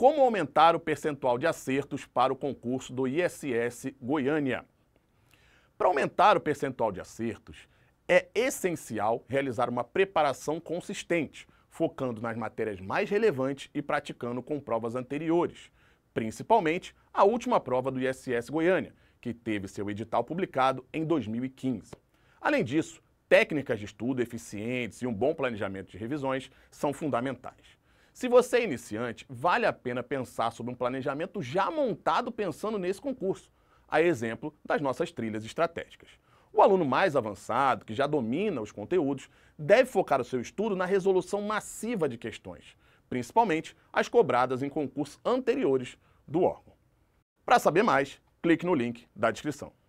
como aumentar o percentual de acertos para o concurso do ISS Goiânia. Para aumentar o percentual de acertos, é essencial realizar uma preparação consistente, focando nas matérias mais relevantes e praticando com provas anteriores, principalmente a última prova do ISS Goiânia, que teve seu edital publicado em 2015. Além disso, técnicas de estudo eficientes e um bom planejamento de revisões são fundamentais. Se você é iniciante, vale a pena pensar sobre um planejamento já montado pensando nesse concurso, a exemplo das nossas trilhas estratégicas. O aluno mais avançado, que já domina os conteúdos, deve focar o seu estudo na resolução massiva de questões, principalmente as cobradas em concursos anteriores do órgão. Para saber mais, clique no link da descrição.